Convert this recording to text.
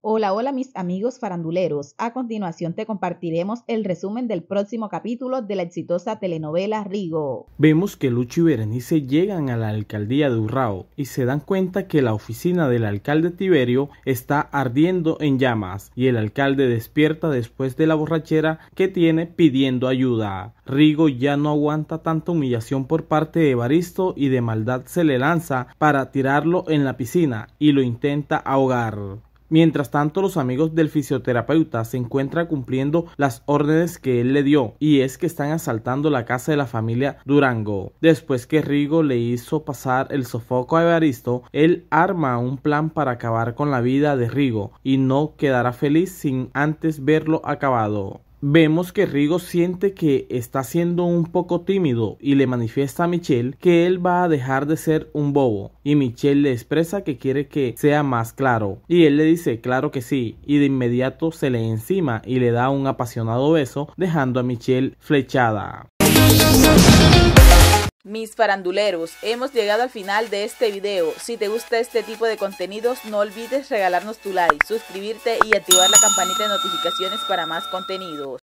Hola, hola mis amigos faranduleros. A continuación te compartiremos el resumen del próximo capítulo de la exitosa telenovela Rigo. Vemos que Lucho y Berenice llegan a la alcaldía de Urrao y se dan cuenta que la oficina del alcalde Tiberio está ardiendo en llamas y el alcalde despierta después de la borrachera que tiene pidiendo ayuda. Rigo ya no aguanta tanta humillación por parte de Evaristo y de maldad se le lanza para tirarlo en la piscina y lo intenta ahogar. Mientras tanto, los amigos del fisioterapeuta se encuentran cumpliendo las órdenes que él le dio, y es que están asaltando la casa de la familia Durango. Después que Rigo le hizo pasar el sofoco a Evaristo, él arma un plan para acabar con la vida de Rigo, y no quedará feliz sin antes verlo acabado. Vemos que Rigo siente que está siendo un poco tímido y le manifiesta a Michelle que él va a dejar de ser un bobo y Michelle le expresa que quiere que sea más claro y él le dice claro que sí y de inmediato se le encima y le da un apasionado beso dejando a Michelle flechada. Mis faranduleros, hemos llegado al final de este video. Si te gusta este tipo de contenidos, no olvides regalarnos tu like, suscribirte y activar la campanita de notificaciones para más contenidos.